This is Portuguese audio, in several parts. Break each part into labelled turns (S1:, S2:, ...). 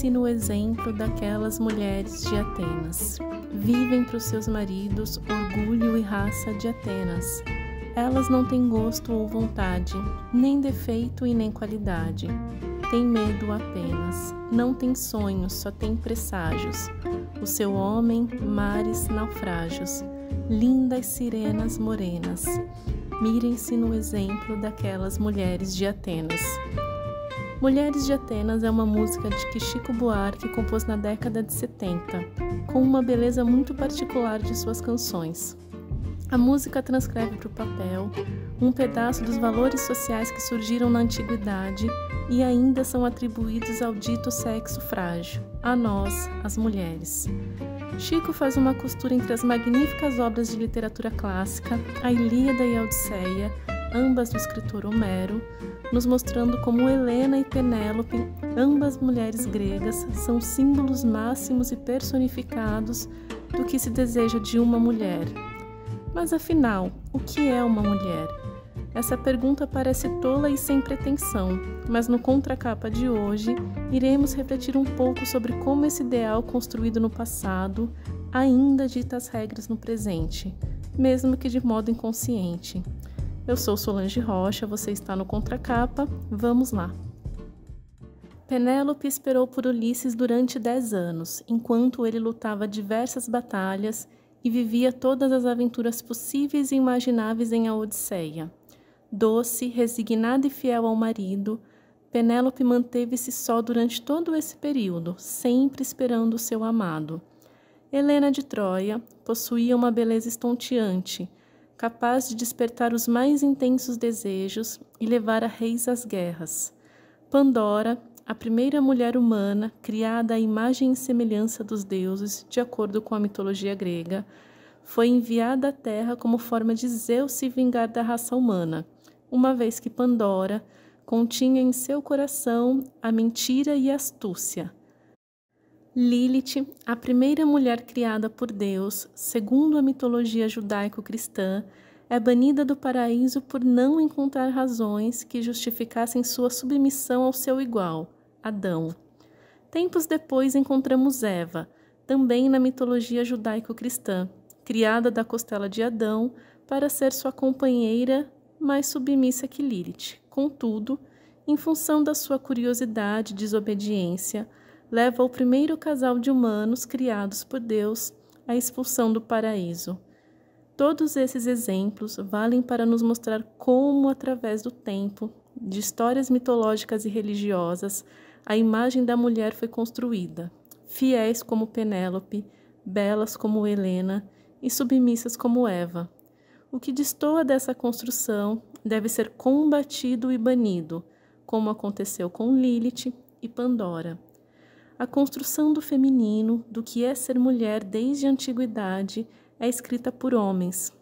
S1: Pense no exemplo daquelas mulheres de Atenas. Vivem para os seus maridos orgulho e raça de Atenas. Elas não têm gosto ou vontade, nem defeito e nem qualidade. Tem medo apenas. Não tem sonhos, só tem presságios. O seu homem, mares, naufrágios. Lindas sirenas morenas. Mirem-se no exemplo daquelas mulheres de Atenas. Mulheres de Atenas é uma música de que Chico Buarque compôs na década de 70, com uma beleza muito particular de suas canções. A música transcreve para o papel um pedaço dos valores sociais que surgiram na antiguidade e ainda são atribuídos ao dito sexo frágil, a nós, as mulheres. Chico faz uma costura entre as magníficas obras de literatura clássica, a Ilíada e a Odisseia, ambas do escritor Homero, nos mostrando como Helena e Penélope, ambas mulheres gregas, são símbolos máximos e personificados do que se deseja de uma mulher. Mas afinal, o que é uma mulher? Essa pergunta parece tola e sem pretensão, mas no contracapa de hoje iremos refletir um pouco sobre como esse ideal construído no passado ainda dita as regras no presente, mesmo que de modo inconsciente. Eu sou Solange Rocha, você está no Contracapa, vamos lá! Penélope esperou por Ulisses durante dez anos, enquanto ele lutava diversas batalhas e vivia todas as aventuras possíveis e imagináveis em A Odisseia. Doce, resignada e fiel ao marido, Penélope manteve-se só durante todo esse período, sempre esperando o seu amado. Helena de Troia possuía uma beleza estonteante capaz de despertar os mais intensos desejos e levar a reis às guerras. Pandora, a primeira mulher humana criada à imagem e semelhança dos deuses, de acordo com a mitologia grega, foi enviada à Terra como forma de Zeus se vingar da raça humana, uma vez que Pandora continha em seu coração a mentira e a astúcia Lilith, a primeira mulher criada por Deus, segundo a mitologia judaico-cristã, é banida do paraíso por não encontrar razões que justificassem sua submissão ao seu igual, Adão. Tempos depois encontramos Eva, também na mitologia judaico-cristã, criada da costela de Adão para ser sua companheira mais submissa que Lilith. Contudo, em função da sua curiosidade e desobediência, leva o primeiro casal de humanos criados por Deus à expulsão do paraíso. Todos esses exemplos valem para nos mostrar como, através do tempo, de histórias mitológicas e religiosas, a imagem da mulher foi construída, fiéis como Penélope, belas como Helena e submissas como Eva. O que destoa dessa construção deve ser combatido e banido, como aconteceu com Lilith e Pandora a construção do feminino, do que é ser mulher desde a antiguidade, é escrita por homens.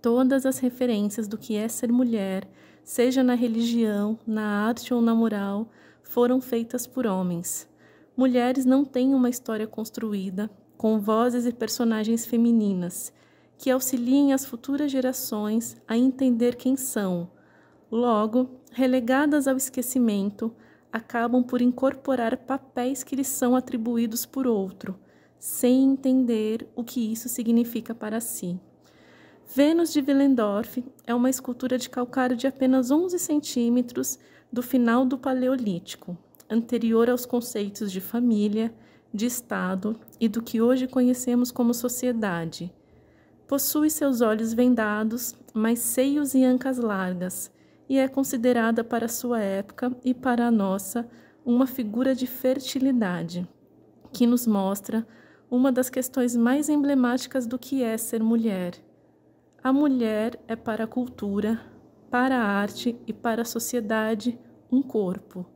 S1: Todas as referências do que é ser mulher, seja na religião, na arte ou na moral, foram feitas por homens. Mulheres não têm uma história construída, com vozes e personagens femininas, que auxiliem as futuras gerações a entender quem são. Logo, relegadas ao esquecimento, acabam por incorporar papéis que lhes são atribuídos por outro, sem entender o que isso significa para si. Vênus de Willendorf é uma escultura de calcário de apenas 11 centímetros do final do Paleolítico, anterior aos conceitos de família, de Estado e do que hoje conhecemos como sociedade. Possui seus olhos vendados, mas seios e ancas largas, e é considerada para sua época e para a nossa uma figura de fertilidade, que nos mostra uma das questões mais emblemáticas do que é ser mulher. A mulher é para a cultura, para a arte e para a sociedade um corpo.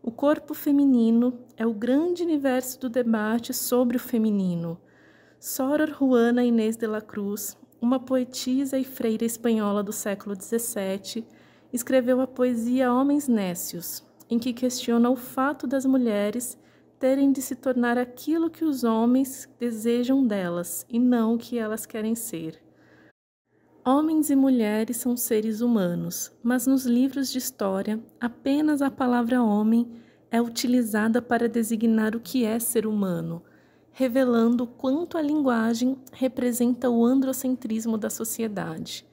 S1: O corpo feminino é o grande universo do debate sobre o feminino. Soror Juana Inês de la Cruz, uma poetisa e freira espanhola do século XVII, escreveu a poesia Homens Nécios, em que questiona o fato das mulheres terem de se tornar aquilo que os homens desejam delas e não o que elas querem ser. Homens e mulheres são seres humanos, mas nos livros de história apenas a palavra homem é utilizada para designar o que é ser humano, revelando quanto a linguagem representa o androcentrismo da sociedade.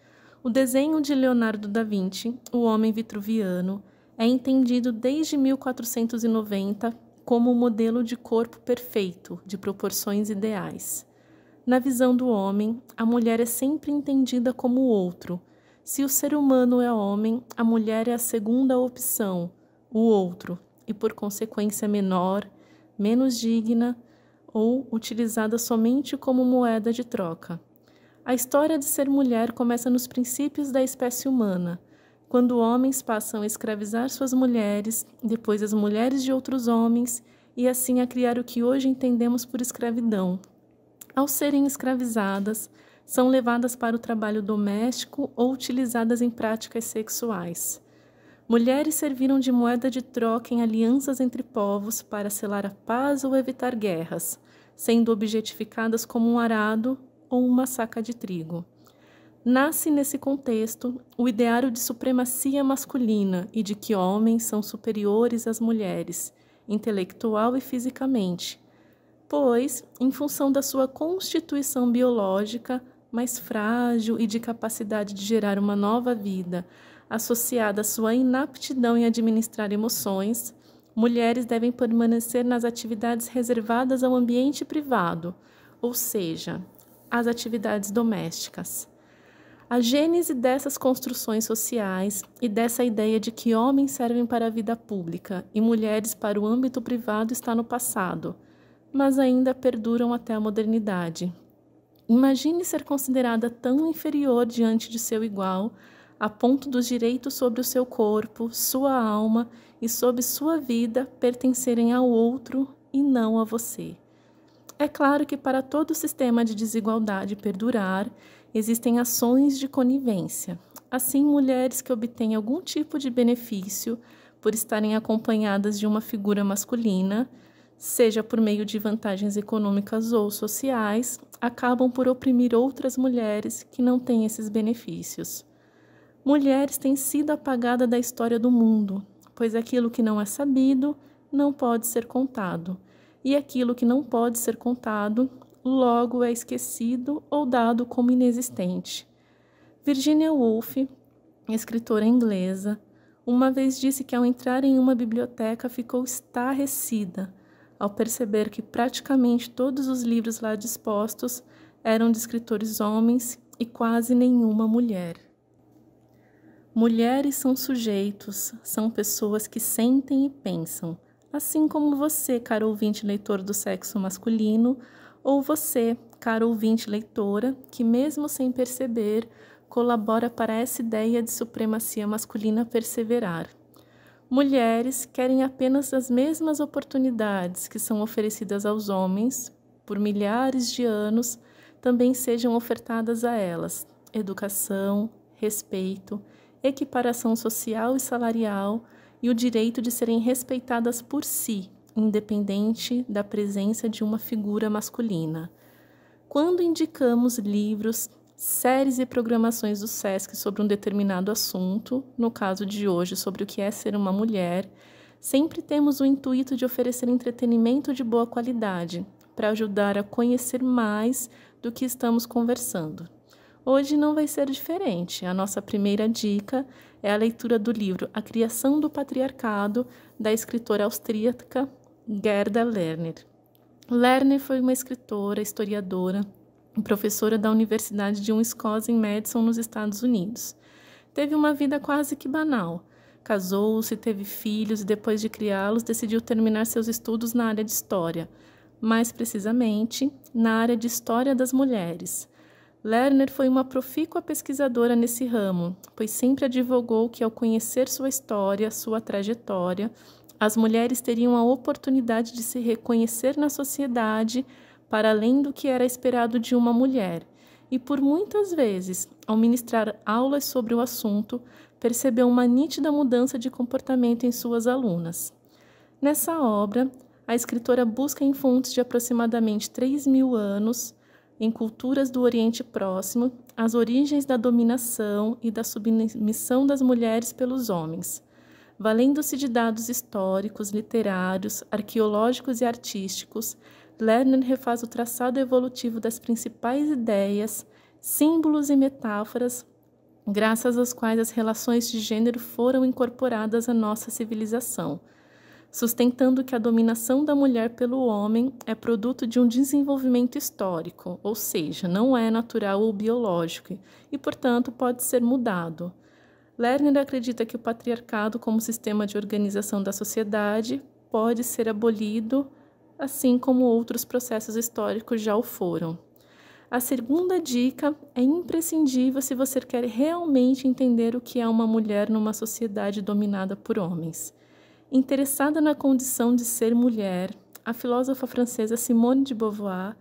S1: O desenho de Leonardo da Vinci, O Homem Vitruviano, é entendido desde 1490 como o um modelo de corpo perfeito, de proporções ideais. Na visão do homem, a mulher é sempre entendida como o outro. Se o ser humano é homem, a mulher é a segunda opção, o outro, e por consequência menor, menos digna ou utilizada somente como moeda de troca. A história de ser mulher começa nos princípios da espécie humana, quando homens passam a escravizar suas mulheres, depois as mulheres de outros homens, e assim a criar o que hoje entendemos por escravidão. Ao serem escravizadas, são levadas para o trabalho doméstico ou utilizadas em práticas sexuais. Mulheres serviram de moeda de troca em alianças entre povos para selar a paz ou evitar guerras, sendo objetificadas como um arado ou uma saca de trigo. Nasce nesse contexto o ideário de supremacia masculina e de que homens são superiores às mulheres, intelectual e fisicamente, pois, em função da sua constituição biológica mais frágil e de capacidade de gerar uma nova vida, associada à sua inaptidão em administrar emoções, mulheres devem permanecer nas atividades reservadas ao ambiente privado, ou seja, às atividades domésticas. A gênese dessas construções sociais e dessa ideia de que homens servem para a vida pública e mulheres para o âmbito privado está no passado, mas ainda perduram até a modernidade. Imagine ser considerada tão inferior diante de seu igual, a ponto dos direitos sobre o seu corpo, sua alma e sobre sua vida pertencerem ao outro e não a você. É claro que para todo sistema de desigualdade perdurar, existem ações de conivência. Assim, mulheres que obtêm algum tipo de benefício por estarem acompanhadas de uma figura masculina, seja por meio de vantagens econômicas ou sociais, acabam por oprimir outras mulheres que não têm esses benefícios. Mulheres têm sido apagadas da história do mundo, pois aquilo que não é sabido não pode ser contado e aquilo que não pode ser contado logo é esquecido ou dado como inexistente. Virginia Woolf, escritora inglesa, uma vez disse que ao entrar em uma biblioteca ficou estarrecida ao perceber que praticamente todos os livros lá dispostos eram de escritores homens e quase nenhuma mulher. Mulheres são sujeitos, são pessoas que sentem e pensam assim como você, caro ouvinte leitor do sexo masculino, ou você, caro ouvinte leitora, que mesmo sem perceber, colabora para essa ideia de supremacia masculina perseverar. Mulheres querem apenas as mesmas oportunidades que são oferecidas aos homens por milhares de anos, também sejam ofertadas a elas: educação, respeito, equiparação social e salarial, e o direito de serem respeitadas por si, independente da presença de uma figura masculina. Quando indicamos livros, séries e programações do SESC sobre um determinado assunto, no caso de hoje, sobre o que é ser uma mulher, sempre temos o intuito de oferecer entretenimento de boa qualidade, para ajudar a conhecer mais do que estamos conversando. Hoje não vai ser diferente. A nossa primeira dica é a leitura do livro A Criação do Patriarcado, da escritora austríaca Gerda Lerner. Lerner foi uma escritora, historiadora e professora da Universidade de Wisconsin em Madison, nos Estados Unidos. Teve uma vida quase que banal. Casou-se, teve filhos e, depois de criá-los, decidiu terminar seus estudos na área de História, mais precisamente na área de História das Mulheres. Lerner foi uma profícua pesquisadora nesse ramo, pois sempre advogou que, ao conhecer sua história, sua trajetória, as mulheres teriam a oportunidade de se reconhecer na sociedade para além do que era esperado de uma mulher. E por muitas vezes, ao ministrar aulas sobre o assunto, percebeu uma nítida mudança de comportamento em suas alunas. Nessa obra, a escritora busca em fontes de aproximadamente 3 mil anos em culturas do Oriente Próximo as origens da dominação e da submissão das mulheres pelos homens, valendo-se de dados históricos, literários, arqueológicos e artísticos. Lerner refaz o traçado evolutivo das principais ideias, símbolos e metáforas graças às quais as relações de gênero foram incorporadas à nossa civilização sustentando que a dominação da mulher pelo homem é produto de um desenvolvimento histórico, ou seja, não é natural ou biológico e, portanto, pode ser mudado. Lerner acredita que o patriarcado, como sistema de organização da sociedade, pode ser abolido, assim como outros processos históricos já o foram. A segunda dica é imprescindível se você quer realmente entender o que é uma mulher numa sociedade dominada por homens. Interessada na condição de ser mulher, a filósofa francesa Simone de Beauvoir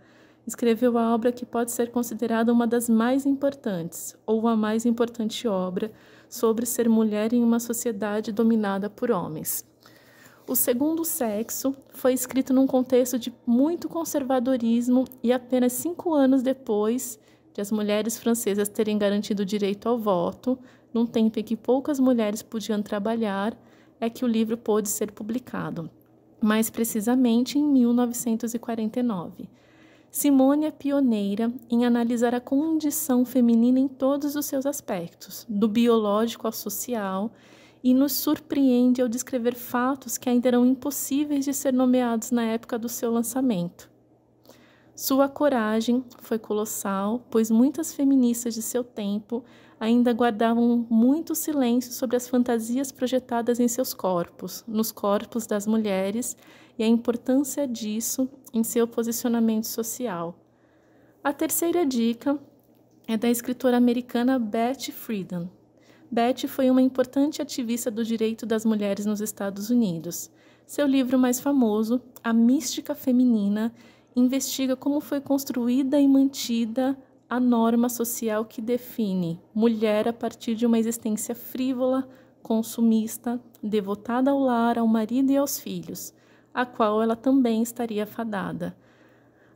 S1: escreveu a obra que pode ser considerada uma das mais importantes, ou a mais importante obra, sobre ser mulher em uma sociedade dominada por homens. O segundo sexo foi escrito num contexto de muito conservadorismo e apenas cinco anos depois de as mulheres francesas terem garantido o direito ao voto, num tempo em que poucas mulheres podiam trabalhar é que o livro pôde ser publicado, mais precisamente em 1949. Simone é pioneira em analisar a condição feminina em todos os seus aspectos, do biológico ao social, e nos surpreende ao descrever fatos que ainda eram impossíveis de ser nomeados na época do seu lançamento. Sua coragem foi colossal, pois muitas feministas de seu tempo ainda guardavam muito silêncio sobre as fantasias projetadas em seus corpos, nos corpos das mulheres e a importância disso em seu posicionamento social. A terceira dica é da escritora americana Betty Friedan. Betty foi uma importante ativista do direito das mulheres nos Estados Unidos. Seu livro mais famoso, A Mística Feminina, investiga como foi construída e mantida a norma social que define mulher a partir de uma existência frívola, consumista, devotada ao lar, ao marido e aos filhos, a qual ela também estaria fadada.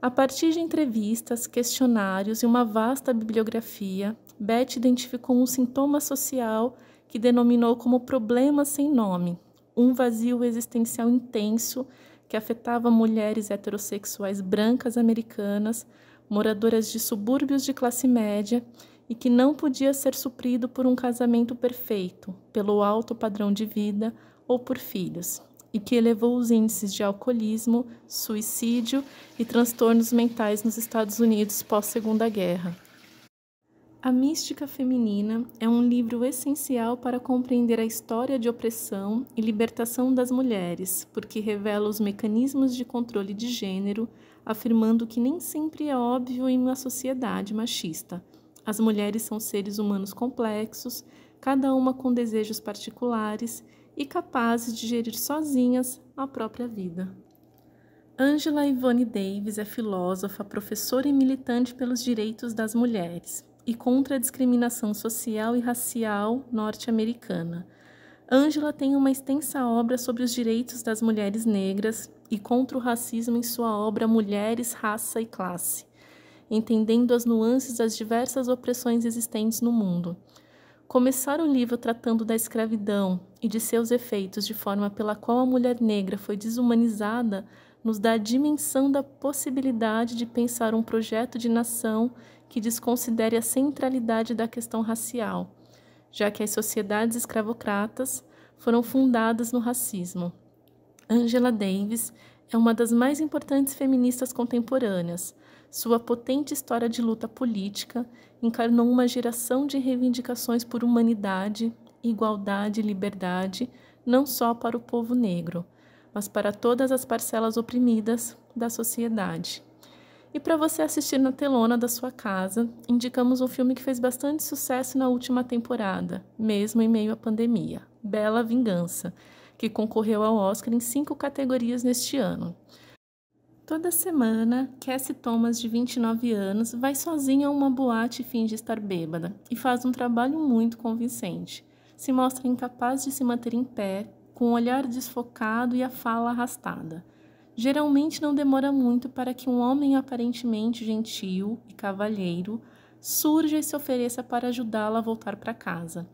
S1: A partir de entrevistas, questionários e uma vasta bibliografia, Beth identificou um sintoma social que denominou como problema sem nome, um vazio existencial intenso que afetava mulheres heterossexuais brancas americanas, moradoras de subúrbios de classe média e que não podia ser suprido por um casamento perfeito, pelo alto padrão de vida ou por filhos, e que elevou os índices de alcoolismo, suicídio e transtornos mentais nos Estados Unidos pós-Segunda Guerra. A Mística Feminina é um livro essencial para compreender a história de opressão e libertação das mulheres, porque revela os mecanismos de controle de gênero, afirmando que nem sempre é óbvio em uma sociedade machista. As mulheres são seres humanos complexos, cada uma com desejos particulares e capazes de gerir sozinhas a própria vida. Angela Ivone Davis é filósofa, professora e militante pelos direitos das mulheres e contra a discriminação social e racial norte-americana. Ângela tem uma extensa obra sobre os direitos das mulheres negras e contra o racismo em sua obra Mulheres, Raça e Classe, entendendo as nuances das diversas opressões existentes no mundo. Começar o livro tratando da escravidão e de seus efeitos de forma pela qual a mulher negra foi desumanizada nos dá a dimensão da possibilidade de pensar um projeto de nação que desconsidere a centralidade da questão racial, já que as sociedades escravocratas foram fundadas no racismo. Angela Davis é uma das mais importantes feministas contemporâneas. Sua potente história de luta política encarnou uma geração de reivindicações por humanidade, igualdade e liberdade, não só para o povo negro, mas para todas as parcelas oprimidas da sociedade. E para você assistir na telona da sua casa, indicamos um filme que fez bastante sucesso na última temporada, mesmo em meio à pandemia: Bela Vingança, que concorreu ao Oscar em cinco categorias neste ano. Toda semana, Cassie Thomas, de 29 anos, vai sozinha a uma boate e finge estar bêbada e faz um trabalho muito convincente. Se mostra incapaz de se manter em pé, com o olhar desfocado e a fala arrastada geralmente não demora muito para que um homem aparentemente gentil e cavalheiro surja e se ofereça para ajudá-la a voltar para casa.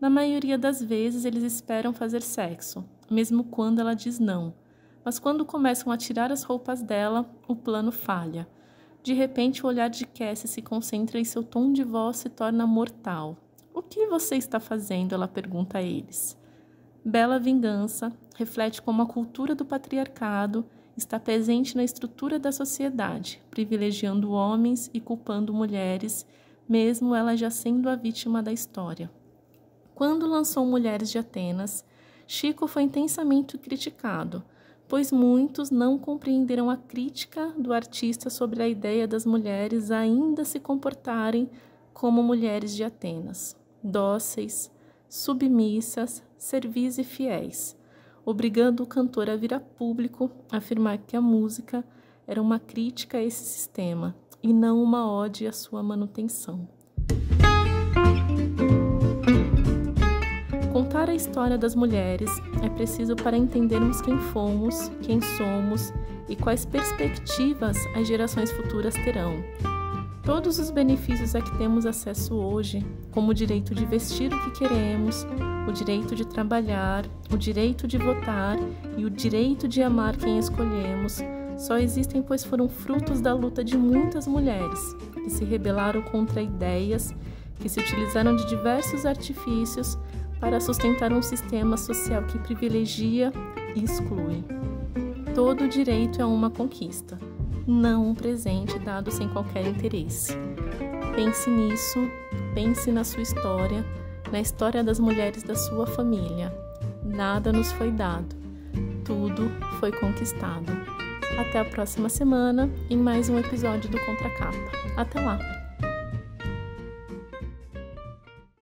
S1: Na maioria das vezes, eles esperam fazer sexo, mesmo quando ela diz não. Mas quando começam a tirar as roupas dela, o plano falha. De repente, o olhar de Cassie se concentra e seu tom de voz se torna mortal. O que você está fazendo? Ela pergunta a eles. Bela Vingança reflete como a cultura do patriarcado está presente na estrutura da sociedade, privilegiando homens e culpando mulheres, mesmo ela já sendo a vítima da história. Quando lançou Mulheres de Atenas, Chico foi intensamente criticado, pois muitos não compreenderam a crítica do artista sobre a ideia das mulheres ainda se comportarem como mulheres de Atenas, dóceis, submissas, servis e fiéis obrigando o cantor a vir a público afirmar que a música era uma crítica a esse sistema e não uma ode à sua manutenção. Contar a história das mulheres é preciso para entendermos quem fomos, quem somos e quais perspectivas as gerações futuras terão. Todos os benefícios a que temos acesso hoje, como o direito de vestir o que queremos, o direito de trabalhar, o direito de votar e o direito de amar quem escolhemos, só existem pois foram frutos da luta de muitas mulheres que se rebelaram contra ideias, que se utilizaram de diversos artifícios para sustentar um sistema social que privilegia e exclui. Todo direito é uma conquista não um presente dado sem qualquer interesse. Pense nisso, pense na sua história, na história das mulheres da sua família. Nada nos foi dado, tudo foi conquistado. Até a próxima semana em mais um episódio do Contra Capa Até lá!